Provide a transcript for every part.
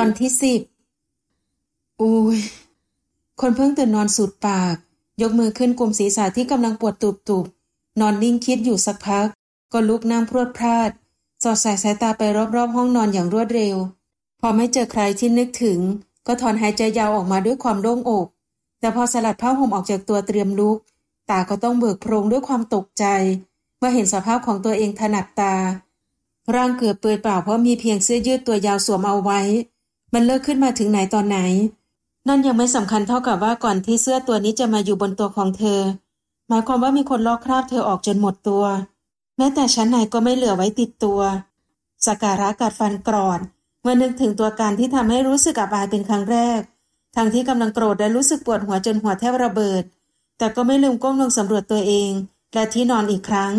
ตอนที่สิบ อุ้ย คนเพิ่งตื่นนอนสูดปาก ยกมือขึ้นกลุ่มศีรษะที่กำลังปวดตุบๆนอนนิ่งคิดอยู่สักพัก ก็ลุกนั่งพรวดพลาด สอดสายสายตาไปรอบๆ ห้องนอนอย่างรวดเร็ว พอไม่เจอใครที่นึกถึง ก็ถอนหายใจยาวออกมาด้วยความโล่งอก แต่พอสลัดผ้าห่มออกจากตัวเตรียมลุก ตาก็ต้องเบิกโพรงด้วยความตกใจ เมื่อเห็นสภาพของตัวเองถนัดตา ร่างเกือบเปื่อยเปล่าเพราะมีเพียงเสื้อยืดตัวยาวสวมเอาไว้มันเลิกขึ้นมาถึงไหนตอนไหน นั่นยังไม่สำคัญเท่ากับว่าก่อนที่เสื้อตัวนี้จะมาอยู่บนตัวของเธอหมายความว่ามีคนลอกคราบเธอออกจนหมดตัว แม้แต่ชั้นในก็ไม่เหลือไว้ติดตัว สการะกัดฟันกรอดเมื่อนึกถึงตัวการที่ทำให้รู้สึกอับอายเป็นครั้งแรกทั้งที่กำลังโกรธและรู้สึกปวดหัวจนหัวแทบระเบิด แต่ก็ไม่ลืมก้มลงสำรวจตัวเองและที่นอนอีกครั้ง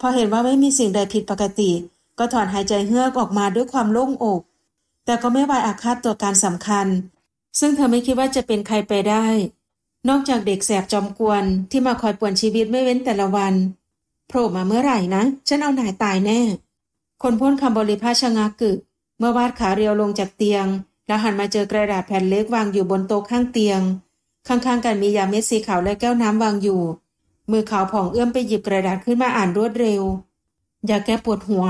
พอเห็นว่าไม่มีสิ่งใดผิดปกติ ก็ถอนหายใจเฮือกออกมาด้วยความโล่งอกแต่ก็ไม่วายอาฆาตตัวการสำคัญ ซึ่งเธอไม่คิดว่าจะเป็นใครไปได้ นอกจากเด็กแสบจอมกวนที่มาคอยป่วนชีวิตไม่เว้นแต่ละวันโผล่มาเมื่อไหร่นะ ฉันเอาหนายตายแน่ คนพ่นคำบริภาชงากึกเมื่อวาดขาเรียวลงจากเตียงแล้วหันมาเจอกระดาษแผ่นเล็กวางอยู่บนโต๊ะข้างเตียง ข้างๆกันมียาเม็ดสีขาวและแก้วน้ำวางอยู่มือขาวผ่องเอื้อมไปหยิบกระดาษขึ้นมาอ่านรวดเร็ว อย่าแก้ปวดหัว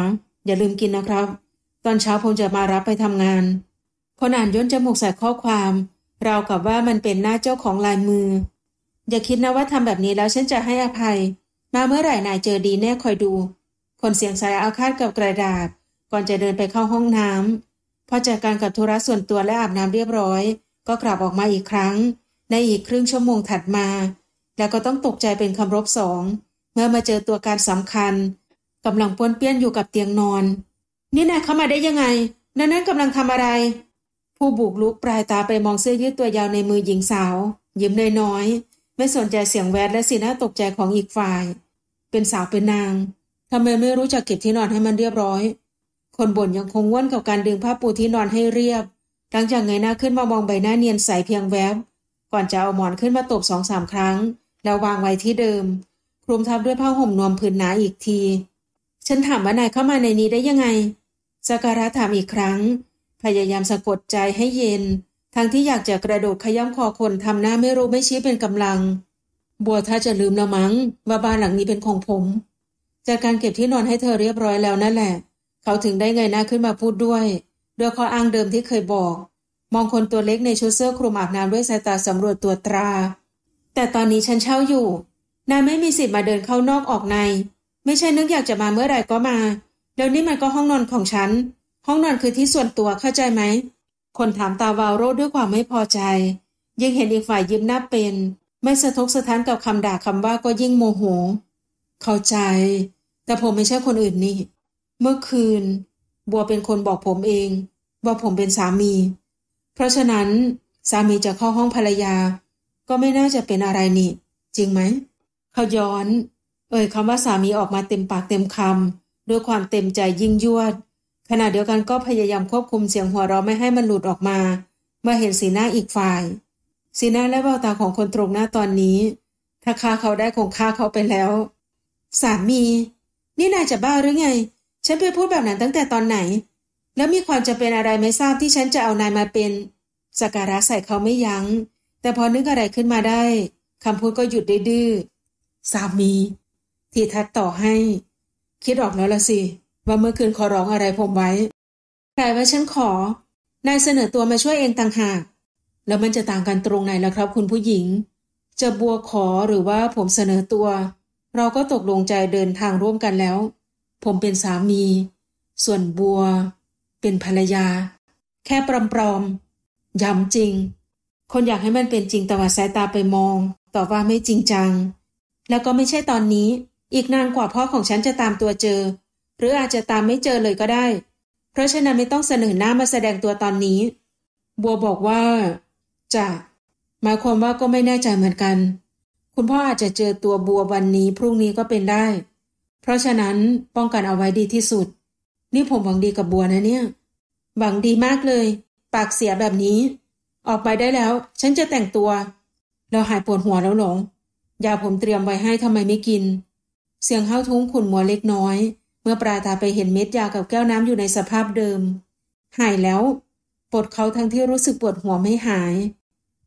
อย่าลืมกินนะครับตอนเช้าผมจะมารับไปทำงาน คนอ่านย่นจมูกใส่ข้อความ เรากับว่ามันเป็นหน้าเจ้าของลายมือ อย่าคิดนะว่าทำแบบนี้แล้วฉันจะให้อภัย มาเมื่อไหร่นายเจอดีแน่คอยดู คนเสียงสายอาคาดกับกระดาษ ก่อนจะเดินไปเข้าห้องน้ำ พอจัดการกับธุระส่วนตัวและอาบน้ำเรียบร้อย ก็กลับออกมาอีกครั้ง ในอีกครึ่งชั่วโมงถัดมา แล้วก็ต้องตกใจเป็นคำรบสอง เมื่อมาเจอตัวการสำคัญกำลังป้วนเปี้ยนอยู่กับเตียงนอนนี่นายเข้ามาได้ยังไงนันนั้นกำลังทำอะไร ผู้บุกลุกปลายตาไปมองเสื้อยืดตัวยาวในมือหญิงสาวยิ้มน้อยๆ ไม่สนใจเสียงแวดและสีหน้าตกใจของอีกฝ่าย เป็นสาวเป็นนางทำไมไม่รู้จักเก็บที่นอนให้มันเรียบร้อย คนบ่นยังคงว่นกับการดึงผ้าปูที่นอนให้เรียบหลังจากเงยหน้าขึ้นมามองใบหน้าเนียนใสเพียงแวบก่อนจะเอาหมอนขึ้นมาตบสองสามครั้ง แล้ววางไว้ที่เดิม คลุมทับด้วยผ้าห่มนวมผืนหนาอีกทีฉันถามว่านายเข้ามาในนี้ได้ยังไง สการะถามอีกครั้ง พยายามสะกดใจให้เย็น ทั้งที่อยากจะกระโดดขย้ำคอคนทำหน้าไม่รู้ไม่ชี้เป็นกำลังบัวถ้าจะลืมละมัง้งว่าบ้านหลังนี้เป็นของผมจากการเก็บที่นอนให้เธอเรียบร้อยแล้วนั่นแหละ เขาถึงได้เงยหน้าขึ้นมาพูดด้วย ด้วยข้ออ้างเดิมที่เคยบอก มองคนตัวเล็กในชุดเสื้อคลุมอาบน้ำด้วยสายตาสำรวจตัวตรา แต่ตอนนี้ฉันเช่าอยู่ นายไม่มีสิทธิ์มาเดินเข้านอกออกในไม่ใช่นึกอยากจะมาเมื่อไหร่ก็มาเดี๋ยวนี้มันก็ห้องนอนของฉัน ห้องนอนคือที่ส่วนตัวเข้าใจไหมคนถามตาวาวโรดด้วยความไม่พอใจยิ่งเห็นอีกฝ่ายยิ้มหน้าเป็น ไม่สะทกสะท้านกับคำด่าคำว่า ก็ยิ่งโมโห เข้าใจ แต่ผมไม่ใช่คนอื่นนี่เมื่อคืน บัวเป็นคนบอกผมเอง ว่าผมเป็นสามี เพราะฉะนั้นสามีจะเข้าห้องภรรยา ก็ไม่น่าจะเป็นอะไรนี่จริงไหมเขาย้อนเอ่ยคำว่าสามีออกมาเต็มปากเต็มคำด้วยความเต็มใจยิ่งยวดขณะเดียวกันก็พยายามควบคุมเสียงหัวเราะไม่ให้มันหลุดออกมา เมื่อเห็นสีหน้าอีกฝ่าย สีหน้าและแววตาของคนตรงหน้าตอนนี้ถ้าฆ่าเขาได้คงฆ่าเขาไปแล้วสามี นี่นายจะบ้าหรือไงฉันไปพูดแบบนั้นตั้งแต่ตอนไหน แล้วมีความจะเป็นอะไรไม่ทราบที่ฉันจะเอานายมาเป็นสักการะใส่เขาไม่ยัง้ง แต่พอนึกอะไรขึ้นมาได้คำพูดก็หยุดดื้อสามีทีทัศต่อให้ คิดออกแล้วละสิ ว่าเมื่อคืนขอร้องอะไรผมไว้แครว่าฉันขอนายเสนอตัวมาช่วยเองต่างหาก แล้วมันจะต่างกันตรงไหนล่ะครับคุณผู้หญิง จะบัวขอหรือว่าผมเสนอตัว เราก็ตกลงใจเดินทางร่วมกันแล้ว ผมเป็นสามี ส่วนบัว เป็นภรรยา แค่ปลอมๆย้ำจริง คนอยากให้มันเป็นจริงแต่ว่าสายตาไปมองต่อว่าไม่จริงจัง แล้วก็ไม่ใช่ตอนนี้อีกนานกว่าพ่อของฉันจะตามตัวเจอ หรืออาจจะตามไม่เจอเลยก็ได้ เพราะฉะนั้นไม่ต้องเสนอหน้ามาแสดงตัวตอนนี้ บัวบอกว่า จะหมายความว่าก็ไม่แน่ใจเหมือนกัน คุณพ่ออาจจะเจอตัวบัววันนี้พรุ่งนี้ก็เป็นได้ เพราะฉะนั้นป้องกันเอาไว้ดีที่สุด นี่ผมหวังดีกับบัวนะเนี่ยหวังดีมากเลย ปากเสียแบบนี้ ออกไปได้แล้ว ฉันจะแต่งตัวเราหายปวดหัวแล้วหลงยาผมเตรียมไว้ให้ทำไมไม่กินเสียงเฮาทุ้งขุนมัวเล็กน้อย เมื่อปลาตาไปเห็นเม็ดยากับแก้วน้ำอยู่ในสภาพเดิม หายแล้วปวดเขาทั้งที่รู้สึกปวดหัวไม่หาย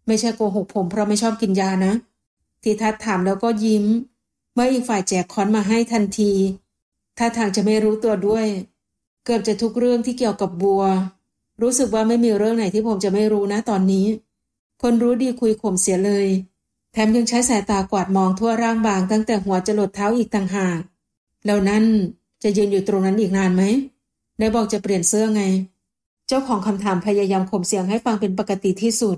ไม่ใช่โกหกผม เพราะไม่ชอบกินยานะทีทัศถามแล้วก็ยิ้มเมื่ออีกฝ่ายแจกค้อนมาให้ทันทีท่าทางจะไม่รู้ตัวด้วย เกือบจะทุกเรื่องที่เกี่ยวกับบัว รู้สึกว่าไม่มีเรื่องไหนที่ผมจะไม่รู้นะตอนนี้ คนรู้ดีคุยข่มเสียเลยแถมยังใช้สายตากวาดมองทั่วร่างบางตั้งแต่หัวจรดเท้าอีกต่างหากแล้วนั่นจะยืนอยู่ตรงนั้นอีกนานไหม ได้บอกจะเปลี่ยนเสื้อไง เจ้าของคำถามพยายามข่มเสียงให้ฟังเป็นปกติที่สุด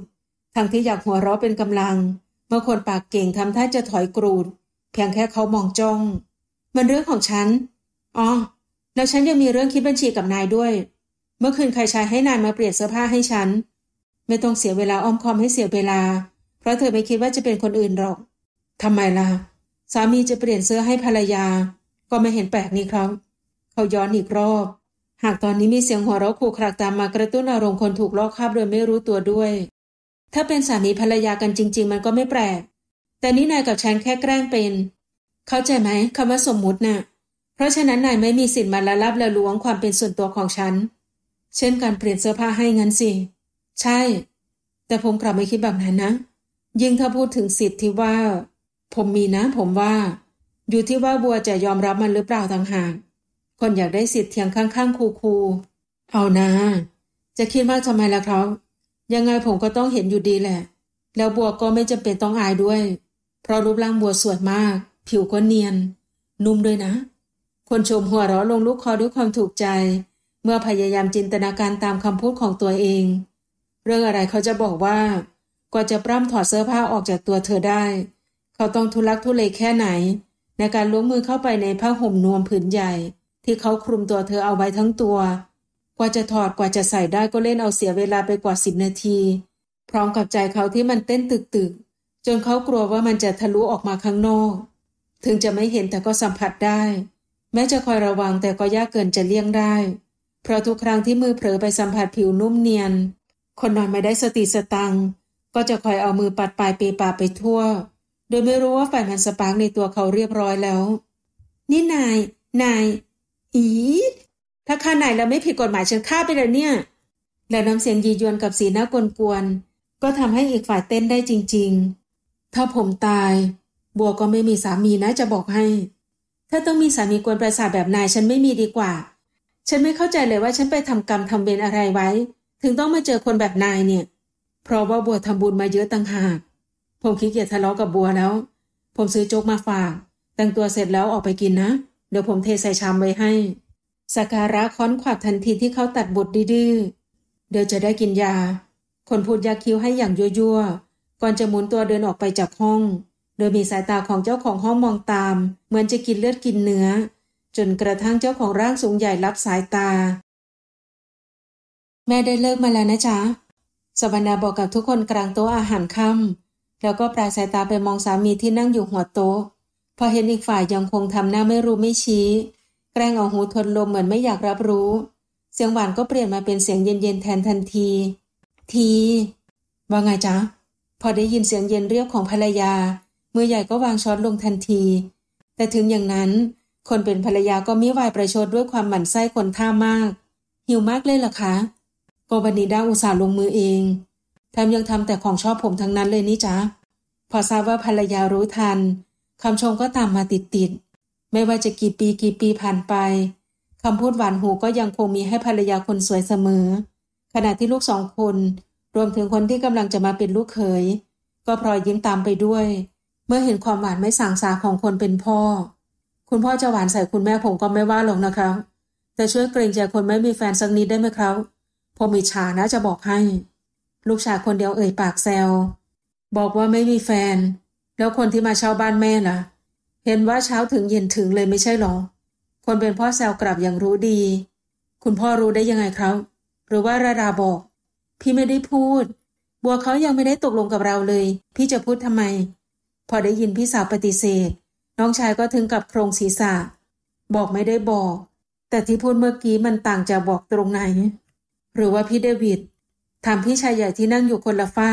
ทั้งที่อยากหัวเราะเป็นกำลัง เมื่อคนปากเก่งทำท่าจะถอยกรูดเพียงแค่เขามองจ้อง มันเรื่องของฉัน อ๋อแล้วฉันยังมีเรื่องคิดบัญชีกับนายด้วย เมื่อคืนใครชายให้นายมาเปลี่ยนเสื้อผ้าให้ฉัน ไม่ต้องเสียเวลาอ้อมคอมให้เสียเวลาเพราะเธอไม่คิดว่าจะเป็นคนอื่นหรอกทำไมล่ะ สามีจะเปลี่ยนเสื้อให้ภรรยา ก็ไม่เห็นแปลกนี่ครับ เขาย้อนอีกรอบ หากตอนนี้มีเสียงหัวเราะขู่ครากตามมากระตุ้นอารมณ์คนถูกลอกคาบโดยไม่รู้ตัวด้วย ถ้าเป็นสามีภรรยากันจริง ๆ มันก็ไม่แปลก แต่นี่นายกับฉันแค่แกล้งเป็น เข้าใจไหมคำว่าสมมุตินะ่ะ เพราะฉะนั้นนายไม่มีสิทธิ์มาละลับละลวงความเป็นส่วนตัวของฉัน เช่นการเปลี่ยนเสื้อผ้าให้งั้นสิ ใช่ แต่ผมกลับไม่คิดแบบนั้นนะยิ่งถ้าพูดถึงสิทธิ์ที่ว่า ผมมีนะผมว่า อยู่ที่ว่าบัวจะยอมรับมันหรือเปล่าต่างหากคนอยากได้สิทธิ์เทียงข้างๆคูคูเอานะจะคิดมากทำไมล่ะครับยังไงผมก็ต้องเห็นอยู่ดีแหละ แล้วบัวก็ไม่จำเป็นต้องอายด้วย เพราะรูปร่างบัวสวยมาก ผิวก็เนียน นุ่มด้วยนะ คนชมหัวเราะลงลูกคอด้วยความถูกใจ เมื่อพยายามจินตนาการตามคำพูดของตัวเอง เรื่องอะไรเขาจะบอกว่ากว่าจะปล้ำถอดเสื้อผ้าออกจากตัวเธอได้ เขาต้องทุลักทุเลแค่ไหน ในการล้วงมือเข้าไปในผ้าห่มนวมผืนใหญ่ ที่เขาคลุมตัวเธอเอาไว้ทั้งตัว กว่าจะถอด กว่าจะใส่ได้ก็เล่นเอาเสียเวลาไปกว่าสิบนาที พร้อมกับใจเขาที่มันเต้นตึกๆจนเขากลัวว่ามันจะทะลุออกมาข้างนอก ถึงจะไม่เห็นแต่ก็สัมผัสได้ แม้จะคอยระวังแต่ก็ยากเกินจะเลี่ยงได้ เพราะทุกครั้งที่มือเผลอไปสัมผัสผิวนุ่มเนียน คนนอนไม่ได้สติสตังก็จะคอยเอามือปัดปลายเปปาไปทั่ว โดยไม่รู้ว่าไฟมันสปาร์กในตัวเขาเรียบร้อยแล้ว นี่นาย นาย อีถ้าข้านายเราไม่ผิดกฎหมายฉันฆ่าไปแล้วเนี่ย แล้วน้ำเสียงยียวนกับสีหน้ากลวนก็ทำให้อีกฝ่ายเต้นได้จริงๆ ถ้าผมตายบัวก็ไม่มีสามีนะจะบอกให้ ถ้าต้องมีสามีกวนประสาทแบบนายฉันไม่มีดีกว่า ฉันไม่เข้าใจเลยว่าฉันไปทำกรรมทำเวรอะไรไว้ ถึงต้องมาเจอคนแบบนายเนี่ยเพราะว่าบัวทำบุญมาเยอะต่างหาก ผมขี้เกียจทะเลาะกับบัวแล้ว ผมซื้อโจ๊กมาฝาก แต่งตัวเสร็จแล้วออกไปกินนะ เดี๋ยวผมเทใส่ชามไว้ให้สากการะค้อนขวับทันทีที่เขาตัดบทดื้อเดี๋ยวจะได้กินยา คนพูดยาคิ้วให้อย่างยั่วๆ ก่อนจะหมุนตัวเดินออกไปจากห้อง โดยมีสายตาของเจ้าของห้องมองตาม เหมือนจะกินเลือดกินเนื้อ จนกระทั่งเจ้าของร่างสูงใหญ่รับสายตา แม่ได้เลิกมาแล้วนะจ๊ะสวรรณาบอกกับทุกคนกลางโต๊ะอาหารค่ำแล้วก็ปลายสายตาไปมองสามีที่นั่งอยู่หัวโต๊ะ พอเห็นอีกฝ่ายยังคงทำหน้าไม่รู้ไม่ชี้ แกล้งเอาหูทนลมเหมือนไม่อยากรับรู้ เสียงหวานก็เปลี่ยนมาเป็นเสียงเย็นๆแทนทันที ที ว่าไงจ๊ะ พอได้ยินเสียงเย็นเรียบของภรรยามือใหญ่ก็วางช้อนลงทันที แต่ถึงอย่างนั้น คนเป็นภรรยาก็มิวายประชดด้วยความหมั่นไส้คนท่ามาก หิวมากเลยเหรอคะก็วันนี้ด้าอุตส่าห์ลงมือเอง แถมยังทำแต่ของชอบผมทั้งนั้นเลยนี่จ๊ะพอทราบว่าภรรยารู้ทัน คำชมก็ตามมาติดๆ ไม่ว่าจะกี่ปีกี่ปีผ่านไป คำพูดหวานหูก็ยังคงมีให้ภรรยาคนสวยเสมอ ขณะที่ลูกสองคนรวมถึงคนที่กำลังจะมาเป็นลูกเขยก็พลอยยิ้มตามไปด้วย เมื่อเห็นความหวานไม่สางสาของคนเป็นพ่อ คุณพ่อจะหวานใส่คุณแม่ผมก็ไม่ว่าหรอกนะครับ แต่ช่วยเกรงใจคนไม่มีแฟนสักนิดได้ไหมครับผมอิจฉานะจะบอกให้ ลูกชายคนเดียวเอ่ยปากแซวบอกว่าไม่มีแฟน แล้วคนที่มาเช่าบ้านแม่ล่ะ เห็นว่าเช้าถึงเย็นถึงเลยไม่ใช่หรอ คนเป็นพ่อแซวกลับอย่างรู้ดี คุณพ่อรู้ได้ยังไงครับ หรือว่าราดาบอก พี่ไม่ได้พูดบัวเขายังไม่ได้ตกลงกับเราเลย พี่จะพูดทำไม พอได้ยินพี่สาวปฏิเสธ น้องชายก็ถึงกับโครงศีรษะ บอกไม่ได้บอก แต่ที่พูดเมื่อกี้มันต่างจากบอกตรงไหนหรือว่าพี่เดวิดถามพี่ชายใหญ่ที่นั่งอยู่คนละฝ้า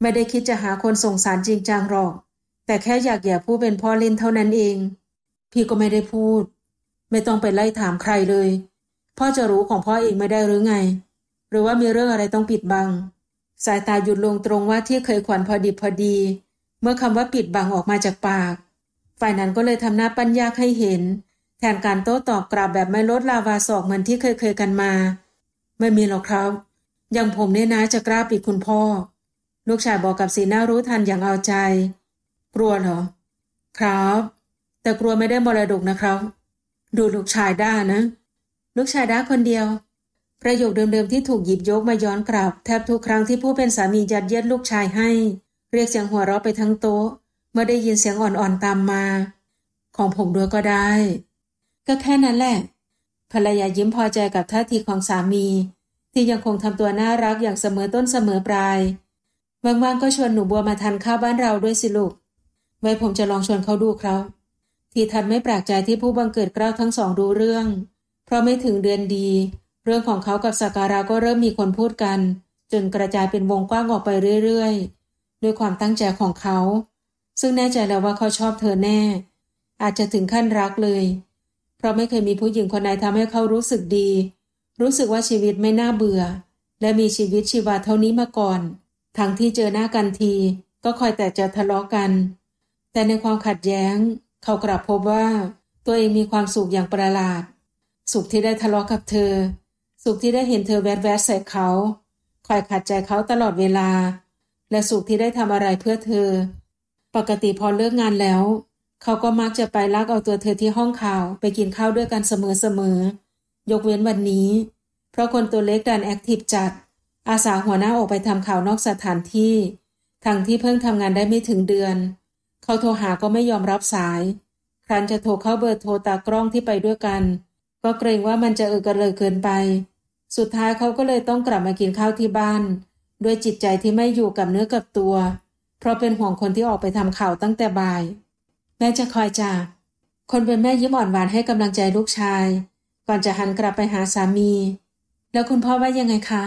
ไม่ได้คิดจะหาคนส่งสารจริงจังหรอก แต่แค่อยากแย่ผู้เป็นพ่อเล่นเท่านั้นเอง พี่ก็ไม่ได้พูด ไม่ต้องไปไล่ถามใครเลย พ่อจะรู้ของพ่อเองไม่ได้หรือไง หรือว่ามีเรื่องอะไรต้องปิดบัง สายตาหยุดลงตรงว่าที่เคยขวัญพอดิบพอดี เมื่อคำว่าปิดบังออกมาจากปาก ฝ่ายนั้นก็เลยทำหน้าปัญญาให้เห็น แทนการโต้ตอบกลับแบบไม่ลดลาวาศอกเหมือนที่เคยเคยกันมาไม่มีหรอกครับ อย่างผมเนี่ยนะจะกล้าปิดคุณพ่อ ลูกชายบอกกับสีหน้ารู้ทันอย่างเอาใจ กลัวเหรอ ครับ แต่กลัวไม่ได้มรดกนะครับ ดูลูกชายด้านะ ลูกชายด้าคนเดียว ประโยคเดิมๆที่ถูกหยิบยกมาย้อนกลับ แทบทุกครั้งที่ผู้เป็นสามียัดเยียดลูกชายให้ เรียกเสียงหัวเราะไปทั้งโต๊ะ เมื่อได้ยินเสียงอ่อนๆตามมา ของผมด้วยก็ได้ ก็แค่นั้นแหละภรรยายิ้มพอใจกับท่าทีของสามี ที่ยังคงทำตัวน่ารักอย่างเสมอต้นเสมอปลายบางๆก็ชวนหนูบัวมาทานข้าวบ้านเราด้วยสิลูกไว้ผมจะลองชวนเขาดูเขาทีทันไม่แปลกใจที่ผู้บังเกิดเกล้าทั้งสองดูเรื่องเพราะไม่ถึงเดือนดี เรื่องของเขากับสักการะก็เริ่มมีคนพูดกันจนกระจายเป็นวงกว้างออกไปเรื่อยๆด้วยความตั้งใจของเขา ซึ่งแน่ใจแล้วว่าเขาชอบเธอแน่ อาจจะถึงขั้นรักเลยราะไม่เคยมีผู้หญิงคนไหนทำให้เขารู้สึกดี รู้สึกว่าชีวิตไม่น่าเบื่อ และมีชีวิตชีวาเท่านี้มาก่อน ทั้งที่เจอหน้ากันทีก็คอยแต่จะทะเลาะกัน แต่ในความขัดแย้ง เขากลับพบว่าตัวเองมีความสุขอย่างประหลาด สุขที่ได้ทะเลาะกับเธอ สุขที่ได้เห็นเธอแวดแวดใส่เขา คอยขัดใจเขาตลอดเวลา และสุขที่ได้ทำอะไรเพื่อเธอ ปกติพอเลิกงานแล้วเขาก็มักจะไปลักเอาตัวเธอที่ห้องข่าวไปกินข้าวด้วยกันเสมอๆยกเว้นวันนี้ เพราะคนตัวเล็กดันแอคทีฟจัด อาสาหัวหน้าออกไปทำข่าวนอกสถานที่ ทั้งที่เพิ่งทำงานได้ไม่ถึงเดือน เขาโทรหาก็ไม่ยอมรับสาย ครั้นจะโทรเข้าเบอร์โทรตากล้องที่ไปด้วยกัน ก็เกรงว่ามันจะเออกระเลยเกินไป สุดท้ายเขาก็เลยต้องกลับมากินข้าวที่บ้าน ด้วยจิตใจที่ไม่อยู่กับเนื้อกับตัว เพราะเป็นห่วงคนที่ออกไปทำข่าวตั้งแต่บ่ายแม่จะคอยจาก คนเป็นแม่ยิ้มอ่อนหวานให้กำลังใจลูกชาย ก่อนจะหันกลับไปหาสามี แล้วคุณพ่อว่ายังไงคะ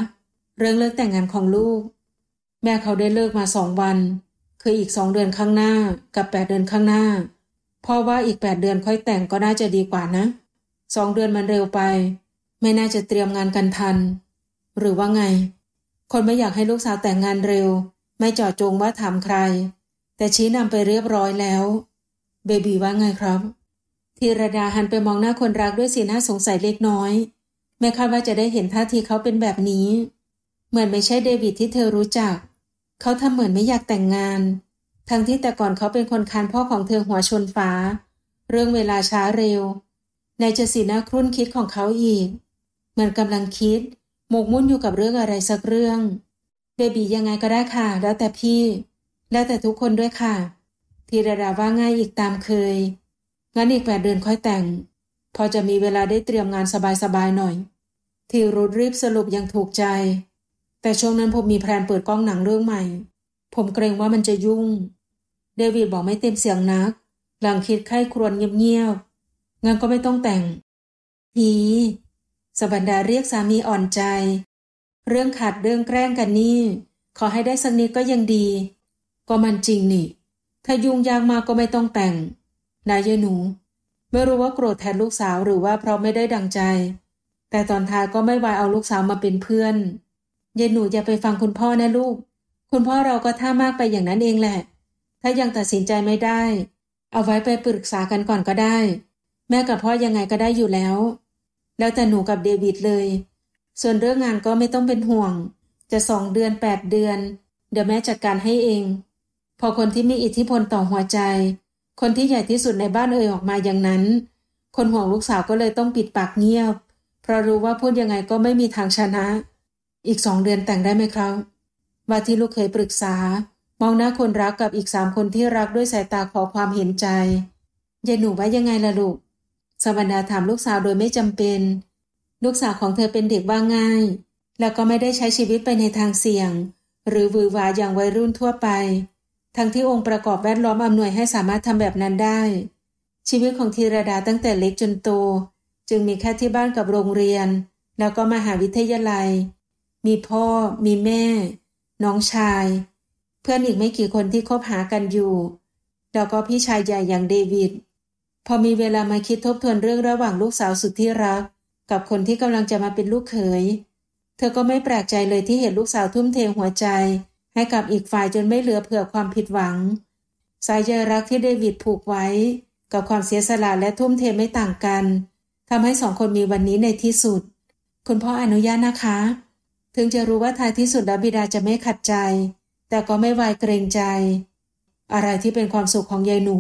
เรื่องเลิกแต่งงานของลูก แม่เขาได้เลิกมาสองวัน คืออีกสองเดือนข้างหน้ากับแปดเดือนข้างหน้า พ่อว่าอีกแปดเดือนค่อยแต่งก็น่าจะดีกว่านะ สองเดือนมันเร็วไป ไม่น่าจะเตรียมงานกันทัน หรือว่าไง คนไม่อยากให้ลูกสาวแต่งงานเร็ว ไม่จ่อจงว่าถามใคร แต่ชี้นำไปเรียบร้อยแล้วเบบีว่าไงครับธีรดาหันไปมองหน้าคนรักด้วยสีหน้าสงสัยเล็กน้อย แม่คาดว่าจะได้เห็นท่าทีเขาเป็นแบบนี้ เหมือนไม่ใช่เดวิดที่เธอรู้จัก เขาทำเหมือนไม่อยากแต่งงาน ทั้งที่แต่ก่อนเขาเป็นคนคานพ่อของเธอหัวชนฟ้า เรื่องเวลาช้าเร็ว ในจะสีหน้าครุ่นคิดของเขาอีก เหมือนกำลังคิดหมกมุ่นอยู่กับเรื่องอะไรสักเรื่อง เบบียังไงก็ได้ค่ะ แล้วแต่พี่ แล้วแต่ทุกคนด้วยค่ะทีระดาว่าง่ายอีกตามเคย งั้นอีกแปดเดือนค่อยแต่ง พอจะมีเวลาได้เตรียมงานสบายๆหน่อย ทีรุดรีบสรุปยังถูกใจ แต่ช่วงนั้นผมมีแพลนเปิดกล้องหนังเรื่องใหม่ ผมเกรงว่ามันจะยุ่ง เดวิดบอกไม่เต็มเสียงนัก หลังคิดไข้ครวญเงียบๆ งั้นก็ไม่ต้องแต่งฮีสบันดาเรียกสามีอ่อนใจ เรื่องขาดเรื่องแกล้งกันนี่ ขอให้ได้สักนิดก็ยังดี ก็มันจริงนี่ถ้ายุ่งยากมาก็ไม่ต้องแต่ง นายเยหนู ไม่รู้ว่าโกรธแทนลูกสาวหรือว่าเพราะไม่ได้ดังใจ แต่ตอนท้ายก็ไม่ไวายเอาลูกสาวมาเป็นเพื่อน เยหนูอย่าไปฟังคุณพ่อนะลูก คุณพ่อเราก็ท่ามากไปอย่างนั้นเองแหละ ถ้ายังตัดสินใจไม่ได้ เอาไว้ไปปรึกษากันก่อนก็ได้ แม่กับพ่อยังไงก็ได้อยู่แล้ว แล้วแต่หนูกับเดวิดเลย ส่วนเรื่องงานก็ไม่ต้องเป็นห่วง จะสองเดือนแปดเดือน เดี๋ยวแม่จัดการให้เองพอคนที่มีอิทธิพลต่อหัวใจ คนที่ใหญ่ที่สุดในบ้านเอ่ยออกมาอย่างนั้น คนห่วงลูกสาวก็เลยต้องปิดปากเงียบ เพราะรู้ว่าพูดยังไงก็ไม่มีทางชนะ อีกสองเดือนแต่งได้ไหมครับ ว่าที่ลูกเคยปรึกษา มองหน้าคนรักกับอีกสามคนที่รักด้วยสายตาขอความเห็นใจยายหนูว่ายังไงล่ะลูกสวรรดาถามลูกสาวโดยไม่จำเป็น ลูกสาวของเธอเป็นเด็กว่าง่าย แล้วก็ไม่ได้ใช้ชีวิตไปในทางเสี่ยง หรือวือวาอย่างวัยรุ่นทั่วไปทั้งที่องค์ประกอบแวดล้อมอำนวยให้สามารถทำแบบนั้นได้ ชีวิตของธีรดาตั้งแต่เล็กจนโตจึงมีแค่ที่บ้านกับโรงเรียน แล้วก็มหาวิทยาลัย มีพ่อ มีแม่ น้องชาย เพื่อนอีกไม่กี่คนที่คบหากันอยู่แล้วก็พี่ชายใหญ่อย่างเดวิด พอมีเวลามาคิดทบทวนเรื่องระหว่างลูกสาวสุดที่รัก กับคนที่กำลังจะมาเป็นลูกเขยเธอก็ไม่แปลกใจเลยที่เห็นลูกสาวทุ่มเทหัวใจให้กับอีกฝ่ายจนไม่เหลือเผื่อความผิดหวัง สายเยรักที่เดวิดผูกไว้ กับความเสียสละและทุ่มเทไม่ต่างกันทำให้สองคนมีวันนี้ในที่สุด คุณพ่ออนุญาตนะคะ ถึงจะรู้ว่าท้ายที่สุดแล้วบิดาจะไม่ขัดใจ แต่ก็ไม่วายเกรงใจ อะไรที่เป็นความสุขของยายหนู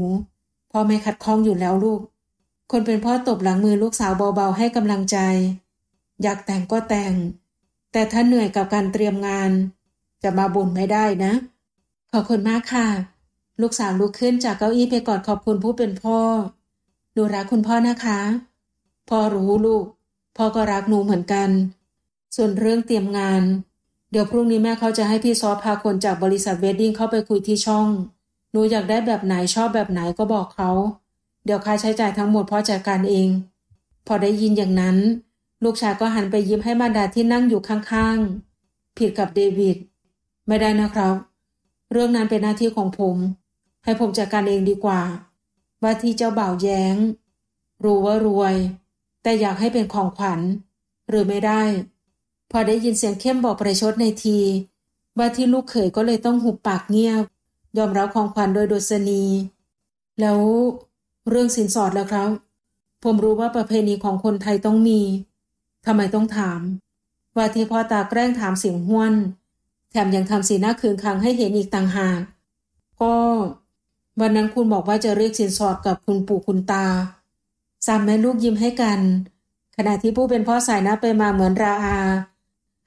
พ่อไม่ขัดข้องอยู่แล้วลูก คนเป็นพ่อตบหลังมือลูกสาวเบาๆให้กำลังใจ อยากแต่งก็แต่ง แต่ถ้าเหนื่อยกับการเตรียมงานจะมาบุญไม่ได้นะ ขอบคุณมากค่ะ ลูกสาวลุกขึ้นจากเก้าอี้ไปกอดขอบคุณผู้เป็นพ่อ ดูรักคุณพ่อนะคะ พ่อรู้ลูก พ่อก็รักหนูเหมือนกัน ส่วนเรื่องเตรียมงาน เดี๋ยวพรุ่งนี้แม่เขาจะให้พี่ซอพาคนจากบริษัทเวดดิ้งเข้าไปคุยที่ช่อง หนูอยากได้แบบไหนชอบแบบไหนก็บอกเขา เดี๋ยวค่าใช้จ่ายทั้งหมดพ่อจัดการเอง พอได้ยินอย่างนั้น ลูกชายก็หันไปยิ้มให้มารดาที่นั่งอยู่ข้างๆผิดกับเดวิดไม่ได้นะครับ เรื่องนั้นเป็นหน้าที่ของผม ให้ผมจัดการเองดีกว่า ว่าที่เจ้าบ่าวแย้ง รู้ว่ารวย แต่อยากให้เป็นของขวัญ หรือไม่ได้ พอได้ยินเสียงเข้มบอกประชดในที ว่าที่ลูกเขยก็เลยต้องหุบปากเงียบ ยอมรับของขวัญโดยโดษณี แล้วเรื่องสินสอดแล้วครับ ผมรู้ว่าประเพณีของคนไทยต้องมีทำไมต้องถาม ว่าที่พ่อตาแกล้งถามเสียงห้วนแถมยังทำสีหน้าคืนคัางให้เห็นอีกต่างหาก ก็วันนั้นคุณบอกว่าจะเรียกสินสอดกับคุณปู่คุณตาสามแม่ลูกยิ้มให้กัน ขณะที่ผู้เป็นพ่อสายหน้าไปมาเหมือนราอา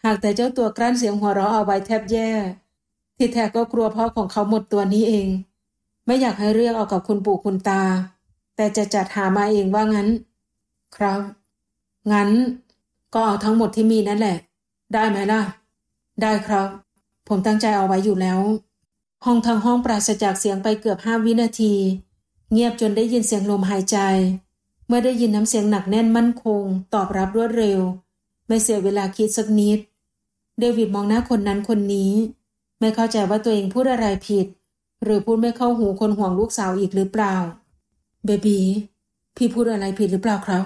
หากแต่เจ้าตัวกลั้นเสียงหัวเราะเอาไว้แทบแย่ ที่แท้ก็กลัวพ่อของเขาหมดตัวนี้เอง ไม่อยากให้เรื่องเอากับคุณปู่คุณตา แต่จะจัดหามาเองว่างั้น ครับ งั้น ก็เอาทั้งหมดที่มีนั่นแหละ ได้ไหมล่ะ ได้ครับผมตั้งใจเอาไว้อยู่แล้ว ห้องทางห้องปราศจากเสียงไปเกือบห้าวินาที เงียบจนได้ยินเสียงลมหายใจ เมื่อได้ยินน้ำเสียงหนักแน่นมั่นคง ตอบรับรวดเร็ว ไม่เสียเวลาคิดสักนิด เดวิดมองหน้าคนนั้นคนนี้ ไม่เข้าใจว่าตัวเองพูดอะไรผิด หรือพูดไม่เข้าหูคนห่วงลูกสาวอีกหรือเปล่าเบบีพี่พูดอะไรผิดหรือเปล่าครับ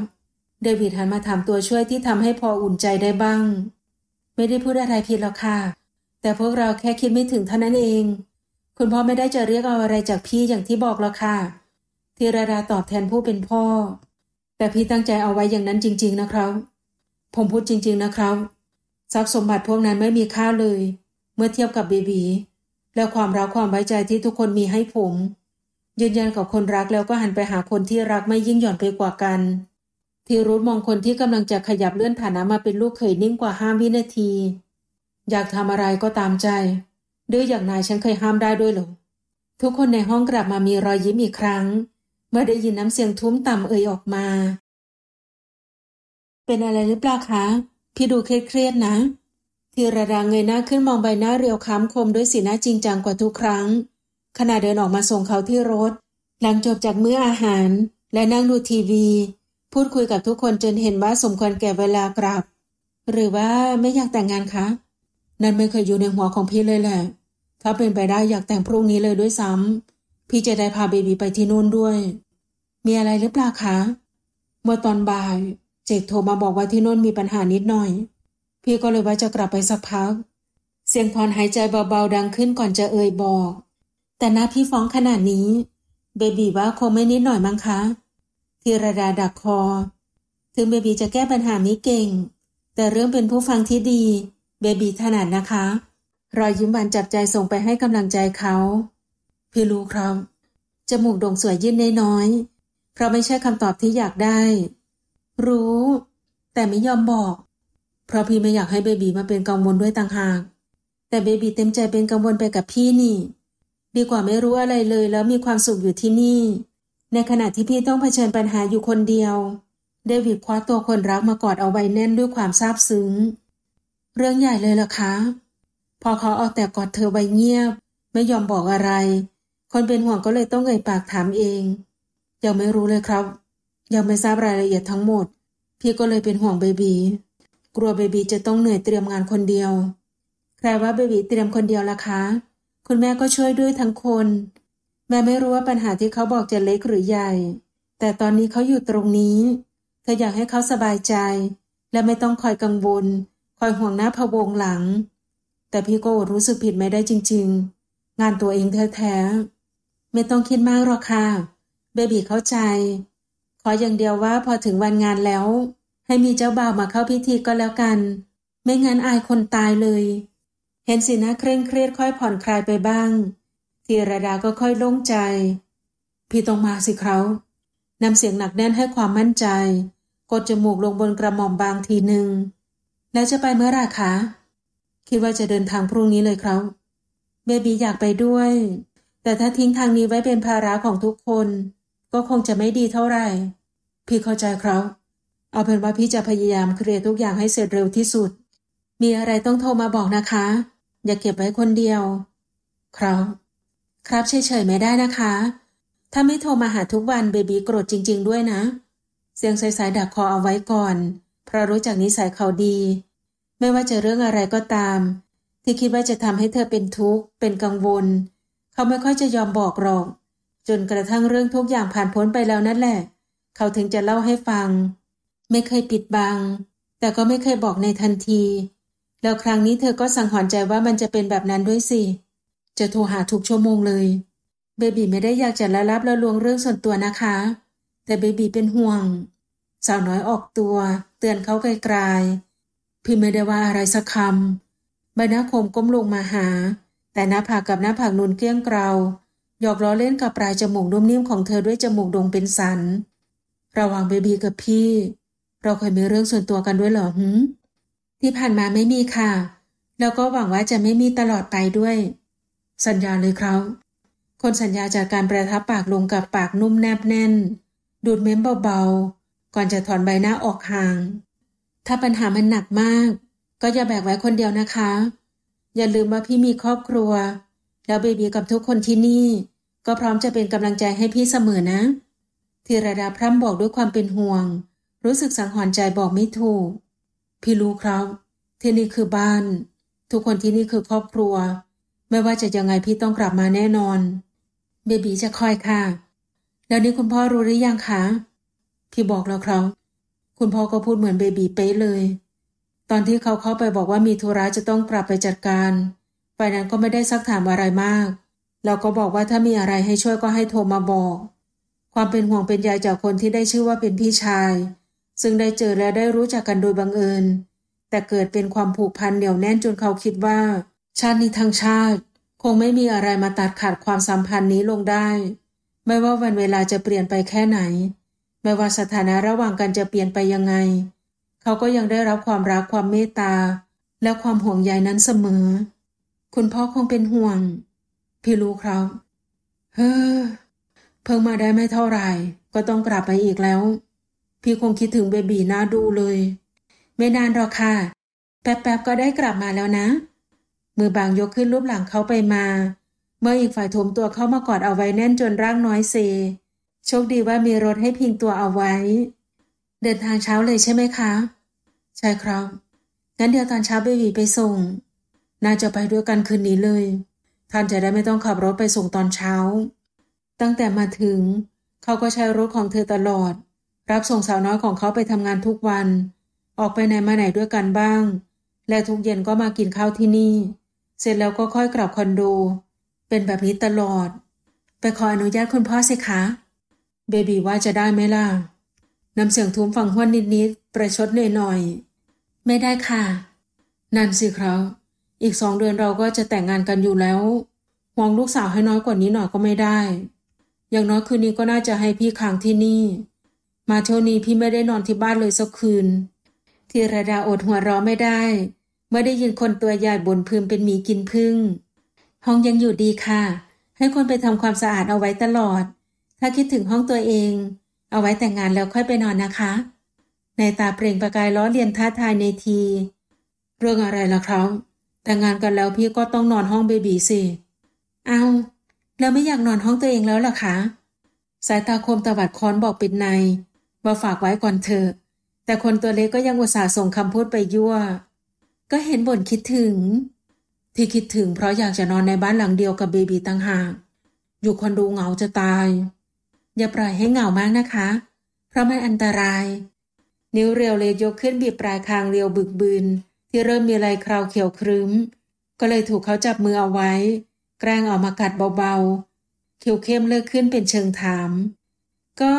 เดวิดหันมาถามตัวช่วยที่ทำให้พออุ่นใจได้บ้าง ไม่ได้พูดอะไรผิดหรอกค่ะแต่พวกเราแค่คิดไม่ถึงเท่านั้นเอง คุณพ่อไม่ได้จะเรียกเอาอะไรจากพี่อย่างที่บอกหรอกค่ะธีราาตอบแทนผู้เป็นพ่อ แต่พี่ตั้งใจเอาไว้อย่างนั้นจริงๆนะครับ ผมพูดจริง ๆนะครับ ทรัพย์สมบัติพวกนั้นไม่มีค่าเลย เมื่อเทียบกับเบบี และความรักความไว้ใจที่ทุกคนมีให้ผม ยืนยันกับคนรักแล้วก็หันไปหาคนที่รักไม่ยิ่งหย่อนไปกว่ากัน ทีรุธมองคนที่กำลังจะขยับเลื่อนฐานะมาเป็นลูกเขยนิ่งกว่าห้าวินาทีอยากทำอะไรก็ตามใจดืออย่างนายฉันเคยห้ามได้ด้วยหรอ ทุกคนในห้องกลับมามีรอยยิ้มอีกครั้ง เมื่อได้ยินน้ำเสียงทุ้มต่ำเอ่ยออกมา เป็นอะไรหรือเปล่าคะ พี่ดูเครียดๆนะทีระดาเงยหน้าขึ้นมองใบหน้าเรียวค้ำคมด้วยสีหน้าจริงจังกว่าทุกครั้ง ขณะเดินออกมาส่งเขาที่รถ หลังจบจากมื้ออาหาร และนั่งดูทีวี พูดคุยกับทุกคนจนเห็นว่าสมควรแก่เวลากลับ หรือว่าไม่อยากแต่งงานคะนั่นไม่เคยอยู่ในหัวของพี่เลยแหละ ถ้าเป็นไปได้อยากแต่งพรุ่งนี้เลยด้วยซ้ำ พี่จะได้พาเบบีไปที่นู่นด้วย มีอะไรหรือเปล่าคะ เมื่อตอนบ่าย เจกโทรมาบอกว่าที่นู่นมีปัญหานิดหน่อย พี่ก็เลยว่าจะกลับไปสักพัก เสียงพรหายใจเบาๆดังขึ้นก่อนจะเอ่ยบอก แต่น้าพี่ฟ้องขนาดนี้ เบบีว่าคงไม่นิดหน่อยมั้งคะธีรดาดักคอ ถึงเบบีจะแก้ปัญหานี้เก่ง แต่เรื่องเป็นผู้ฟังที่ดีเบบีถนัดนะคะรอยยิ้มหวานจับใจส่งไปให้กำลังใจเขา พี่รู้ครับจมูกโด่งสวยยื่นน้อยๆเพราะไม่ใช่คำตอบที่อยากได้ รู้ แต่ไม่ยอมบอก เพราะพี่ไม่อยากให้เบบีมาเป็นกังวลด้วยต่างหาก แต่เบบีเต็มใจเป็นกังวลไปกับพี่นี่ ดีกว่าไม่รู้อะไรเลย แล้วมีความสุขอยู่ที่นี่ ในขณะที่พี่ต้องเผชิญปัญหาอยู่คนเดียวเดวิดคว้าตัวคนรักมากอดเอาไว้แน่นด้วยความซาบซึ้งเรื่องใหญ่เลยเหรอคะ พอเขาเอาแต่กอดเธอไว้เงียบ ไม่ยอมบอกอะไร คนเป็นห่วงก็เลยต้องเอ่ยปากถามเอง ยังไม่รู้เลยครับ ยังไม่ทราบรายละเอียดทั้งหมด พี่ก็เลยเป็นห่วงเบบีกลัวเบบีจะต้องเหนื่อยเตรียมงานคนเดียวใครว่าเบบีเตรียมคนเดียวล่ะคะ คุณแม่ก็ช่วยด้วยทั้งคน แม่ไม่รู้ว่าปัญหาที่เขาบอกจะเล็กหรือใหญ่ แต่ตอนนี้เขาอยู่ตรงนี้เธออยากให้เขาสบายใจ และไม่ต้องคอยกังวลอยห่วงหน้าพะวงหลัง แต่พี่ก็รู้สึกผิดไม่ได้จริงๆ งานตัวเองแท้ๆไม่ต้องคิดมากหรอกค่ะเบบีเข้าใจ ขออย่างเดียวว่าพอถึงวันงานแล้ว ให้มีเจ้าบ่าวมาเข้าพิธีก็แล้วกัน ไม่งั้นอายคนตายเลย เห็นสีหน้าเคร่งเครียดค่อยผ่อนคลายไปบ้างธีรดาก็ค่อยโล่งใจ พี่ต้องมาสิเขานำเสียงหนักแน่นให้ความมั่นใจ กดจมูกลงบนกระหม่อมบางทีหนึ่งแล้วจะไปเมื่อไหร่คะ คิดว่าจะเดินทางพรุ่งนี้เลยครับเบบีอยากไปด้วย แต่ถ้าทิ้งทางนี้ไว้เป็นภาระของทุกคน ก็คงจะไม่ดีเท่าไหร่ พี่เข้าใจครับ เอาเป็นว่าพี่จะพยายามเคลียร์ทุกอย่างให้เสร็จเร็วที่สุด มีอะไรต้องโทรมาบอกนะคะ อย่าเก็บไว้คนเดียว ครับ ครับเฉยๆไม่ได้นะคะ ถ้าไม่โทรมาหาทุกวันเบบีโกรธจริงๆด้วยนะ เสียงใสๆดักคอเอาไว้ก่อนเพราะรู้จักนิสัยเขาดี ไม่ว่าจะเรื่องอะไรก็ตาม ที่คิดว่าจะทำให้เธอเป็นทุกข์ เป็นกังวล เขาไม่ค่อยจะยอมบอกหรอก จนกระทั่งเรื่องทุกอย่างผ่านพ้นไปแล้วนั่นแหละ เขาถึงจะเล่าให้ฟัง ไม่เคยปิดบัง แต่ก็ไม่เคยบอกในทันที แล้วครั้งนี้เธอก็สังหรณ์ใจว่ามันจะเป็นแบบนั้นด้วยสิ จะโทรหาทุกชั่วโมงเลย เบบีไม่ได้อยากจะละลับละลวงเรื่องส่วนตัวนะคะ แต่เบบีเป็นห่วง สาวน้อยออกตัวตือนเขาไกลๆพี่ไม่ได้ว่าอะไรสักคำใบหน้าคมก้มลงมาหา แต่หน้าผากกับหน้าผากนุนเกลี้ยงเกลา หยอกล้อเล่นกับปลายจมูกนุ่มนิ่มของเธอด้วยจมูกดงเป็นสัน ระวังเบบีกับพี่ เราเคยมีเรื่องส่วนตัวกันด้วยเหรอหืมที่ผ่านมาไม่มีค่ะ แล้วก็หวังว่าจะไม่มีตลอดไปด้วย สัญญาเลยครับ คนสัญญาจากการประทับปากลงกับปากนุ่มแนบแน่น ดูดเม้มเบาก่อนจะถอนใบหน้าออกห่าง ถ้าปัญหามันหนักมาก ก็อย่าแบกไว้คนเดียวนะคะ อย่าลืมว่าพี่มีครอบครัวแล้วเบบีกับทุกคนที่นี่ก็พร้อมจะเป็นกำลังใจให้พี่เสมอนะธีรดาพร่ำบอกด้วยความเป็นห่วง รู้สึกสังหรณ์ใจบอกไม่ถูก พี่รู้ครับที่นี่คือบ้าน ทุกคนที่นี่คือครอบครัว ไม่ว่าจะยังไงพี่ต้องกลับมาแน่นอนเบบีจะคอยค่ะ แล้วนี้คุณพ่อรู้หรือยังคะที่บอกเราครับคุณพ่อก็พูดเหมือนเบบีเป๊ะเลย ตอนที่เขาเข้าไปบอกว่ามีธุระจะต้องกลับไปจัดการ ฝ่ายนั้นก็ไม่ได้ซักถามอะไรมากเราก็บอกว่าถ้ามีอะไรให้ช่วยก็ให้โทรมาบอก ความเป็นห่วงเป็นใยจากคนที่ได้ชื่อว่าเป็นพี่ชาย ซึ่งได้เจอและได้รู้จักกันโดยบังเอิญ แต่เกิดเป็นความผูกพันเหนียวแน่นจนเขาคิดว่า ชาตินี้ทั้งชาติ คงไม่มีอะไรมาตัดขาดความสัมพันธ์นี้ลงได้ ไม่ว่าวันเวลาจะเปลี่ยนไปแค่ไหนไม่ว่าสถานะระหว่างกันจะเปลี่ยนไปยังไง เขาก็ยังได้รับความรักความเมตตา และความห่วงใยนั้นเสมอ คุณพ่อคงเป็นห่วง พี่รู้ครับ เฮ้อ เพิ่งมาได้ไม่เท่าไหร่ ก็ต้องกลับไปอีกแล้ว พี่คงคิดถึงเบบีน่าดูเลย ไม่นานหรอกค่ะ แป๊บๆ ก็ได้กลับมาแล้วนะ มือบางยกขึ้นรูปหลังเขาไปมา เมื่ออีกฝ่ายถมตัวเข้ามากอดเอาไว้แน่นจนร่างน้อยเซโชคดีว่ามีรถให้พิงตัวเอาไว้ เดินทางเช้าเลยใช่ไหมคะ ใช่ครับ งั้นเดี๋ยวตอนเช้าเบบีไปส่ง น่าจะไปด้วยกันคืนนี้เลย ท่านจะได้ไม่ต้องขับรถไปส่งตอนเช้า ตั้งแต่มาถึง เขาก็ใช้รถของเธอตลอด รับส่งสาวน้อยของเขาไปทำงานทุกวัน ออกไปไหนมาไหนด้วยกันบ้าง และทุกเย็นก็มากินข้าวที่นี่ เสร็จแล้วก็ค่อยกลับคอนโดเป็นแบบนี้ตลอด ไปขออนุญาตคุณพ่อสิคะเบบีว่าจะได้ไหมล่ะนำเสียงทุ้มฟังห้วนนิดๆ ประชดหน่อยๆไม่ได้ค่ะ นั่นสิครับ อีกสองเดือนเราก็จะแต่งงานกันอยู่แล้วมองลูกสาวให้น้อยกว่านี้หน่อยก็ไม่ได้ อย่างน้อยคืนนี้ก็น่าจะให้พี่ค้างที่นี่ มาเที่ยวนี้พี่ไม่ได้นอนที่บ้านเลยสักคืน ทีรดาอดหัวเราะไม่ได้ เมื่อได้ยินคนตัวใหญ่บ่นพึมเป็นหมีกินพึ่ง ห้องยังอยู่ดีค่ะ ให้คนไปทำความสะอาดเอาไว้ตลอดถ้าคิดถึงห้องตัวเอง เอาไว้แต่งงานแล้วค่อยไปนอนนะคะ ในตาเปล่งประกายล้อเลียนท้าทายในทีเรื่องอะไรล่ะครับแต่งงานกันแล้วพี่ก็ต้องนอนห้องเบบีสิเอาแล้วไม่อยากนอนห้องตัวเองแล้วล่ะคะสายตาคมตวัดค้อนบอกปิดในว่าฝากไว้ก่อนเถอะแต่คนตัวเล็กก็ยังอุตส่าห์ส่งคำพูดไปยั่วก็เห็นบ่นคิดถึง ที่คิดถึงเพราะอยากจะนอนในบ้านหลังเดียวกับเบบีต่างหากอยู่คนดูเหงาจะตายอย่าปล่อยให้เหงามากนะคะ เพราะมันอันตราย นิ้วเรียวเลยยกขึ้นบีบปลายคางเรียวบึกบืน ที่เริ่มมีลายคราวเขียวครึ้ม ก็เลยถูกเขาจับมือเอาไว้ แกล้งออกมากัดเบาๆคิยวเข้มเลือกขึ้นเป็นเชิงถาม ก็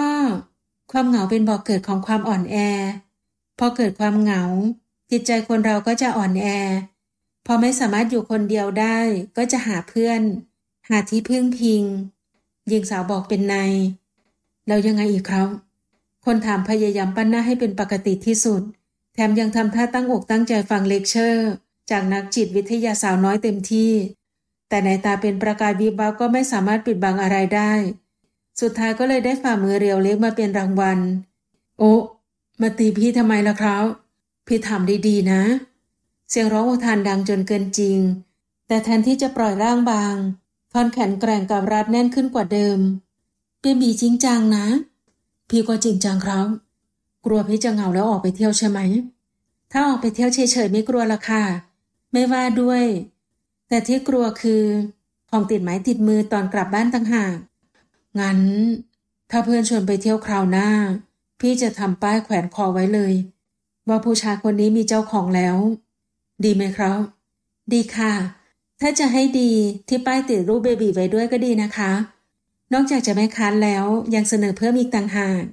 ความเหงาเป็นบ่อกเกิดของความอ่อนแอ พอเกิดความเหงา จิตใจคนเราก็จะอ่อนแอ พอไม่สามารถอยู่คนเดียวได้ก็จะหาเพื่อน หาที่พึ่งพิง ยิงสาวบอกเป็นในแล้วยังไงอีกครับ คนถามพยายามปั้นหน้าให้เป็นปกติที่สุด แถมยังทำท่าตั้งอกตั้งใจฟังเลคเชอร์ จากนักจิตวิทยาสาวน้อยเต็มที่ แต่ในตาเป็นประกายบีบาก็ไม่สามารถปิดบังอะไรได้ สุดท้ายก็เลยได้ฝ่ามือเรียวเล็กมาเป็นรางวัล โอ้ มาตีพี่ทำไมล่ะครับ พี่ถามดีๆนะ เสียงร้องอุทานดังจนเกินจริง แต่แทนที่จะปล่อยร่างบาง ท่อนแขนแกร่งกับรัดแน่นขึ้นกว่าเดิมเป็นบีจริงจังนะ พี่ก็จริงจังครับ กลัวพี่จะเหงาแล้วออกไปเที่ยวใช่ไหม ถ้าออกไปเที่ยวเฉยๆไม่กลัวละค่ะ ไม่ว่าด้วย แต่ที่กลัวคือ ของติดไม้ติดมือตอนกลับบ้านต่างหาก งั้น ถ้าเพื่อนชวนไปเที่ยวคราวหน้า พี่จะทำป้ายแขวนคอไว้เลย ว่าผู้ชายคนนี้มีเจ้าของแล้ว ดีไหมครับ ดีค่ะ ถ้าจะให้ดีที่ป้ายติดรูปเบบีไว้ด้วยก็ดีนะคะนอกจากจะไม่ค้านแล้วยังเสนอเพิ่มอีกต่างหาก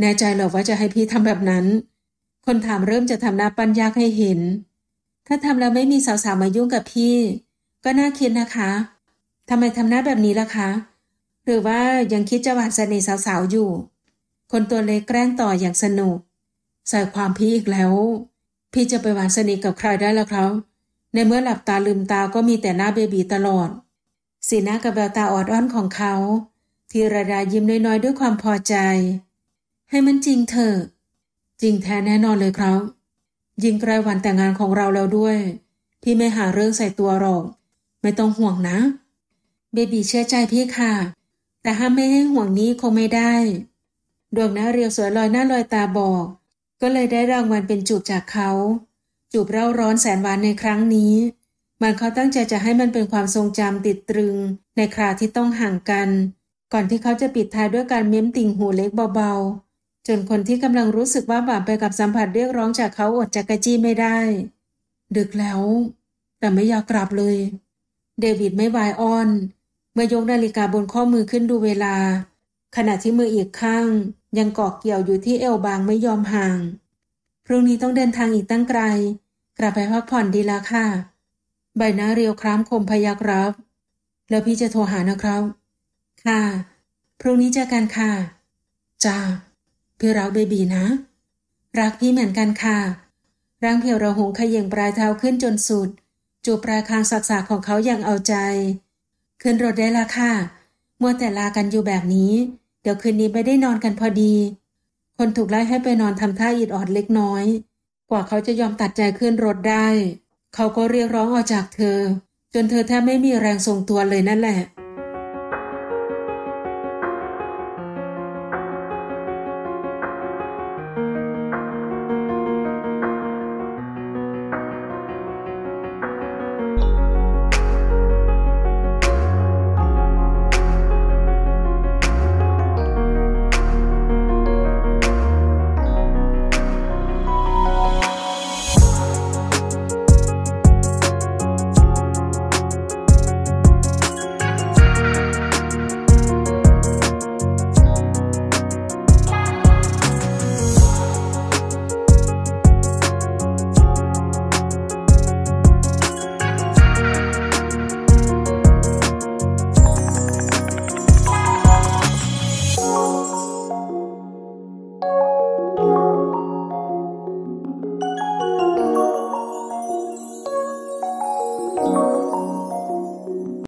แน่ใจหรอว่าจะให้พี่ทำแบบนั้น คนถามเริ่มจะทำหน้าปัญญากให้เห็น ถ้าทำแล้วไม่มีสาวๆมายุ่งกับพี่ ก็น่าคิดนะคะ ทำไมทำหน้าแบบนี้ล่ะคะหรือว่ายังคิดจะหวานเสน่ห์สาวๆอยู่ คนตัวเล็กแกล้งต่ออย่างสนุกใส่ความพี่อีกแล้ว พี่จะไปหวานเสน่ห์กับใครได้ล่ะครับในเมื่อหลับตาลืมตาก็มีแต่หน้าเบบีตลอดสีหน้ากับแววตาออดอ้อนของเขา ทีระดายิ้มน้อยๆด้วยความพอใจ ให้มันจริงเถอะ จริงแท้แน่นอนเลยครับยิ่งใกล้วันแต่งงานของเราแล้วด้วย พี่ไม่หาเรื่องใส่ตัวหรอก ไม่ต้องห่วงนะเบบีเชื่อใจพี่ค่ะ แต่ห้ามไม่ให้ห่วงนี้คงไม่ได้ ดวงหน้าเรียวสวยลอยหน้าลอยตาบอก ก็เลยได้รางวัลเป็นจูบจากเขาจูบเร่าร้อนแสนหวานในครั้งนี้มันเขาตั้งใจจะให้มันเป็นความทรงจำติดตรึง ในคราที่ต้องห่างกัน ก่อนที่เขาจะปิดท้ายด้วยการเม้มติ่งหูเล็กเบาๆ จนคนที่กำลังรู้สึกว่าบาปไปกับสัมผัสเรียกร้องจากเขาอดจักรจี้ไม่ได้ ดึกแล้ว แต่ไม่อยากกลับเลย เดวิดไม่วายอ้อน เมื่อยกนาฬิกาบนข้อมือขึ้นดูเวลา ขณะที่มืออีกข้าง ยังเกาะเกี่ยวอยู่ที่เอวบางไม่ยอมห่าง พรุ่งนี้ต้องเดินทางอีกตั้งไกล กลับไปพักผ่อนดีละค่ะใบหน้าเรียวคร้ำคมพยักรับ แล้วพี่จะโทรหานะครับ ค่ะ พรุ่งนี้เจอกันค่ะจ้าพี่รักเบบีนะ รักพี่เหมือนกันค่ะร่างเพียวระหงขย่งปลายเท้าขึ้นจนสุด จูบปลายคางสักษาของเขาอย่างเอาใจ ขึ้นรถได้ละค่ะ เมื่อแต่ลากันอยู่แบบนี้ เดี๋ยวคืนนี้ไม่ได้นอนกันพอดี คนถูกไล่ให้ไปนอนทำท่าอิดออดเล็กน้อย กว่าเขาจะยอมตัดใจขึ้นรถได้เขาก็เรียกร้องออกจากเธอ จนเธอแทบไม่มีแรงทรงตัวเลยนั่นแหละ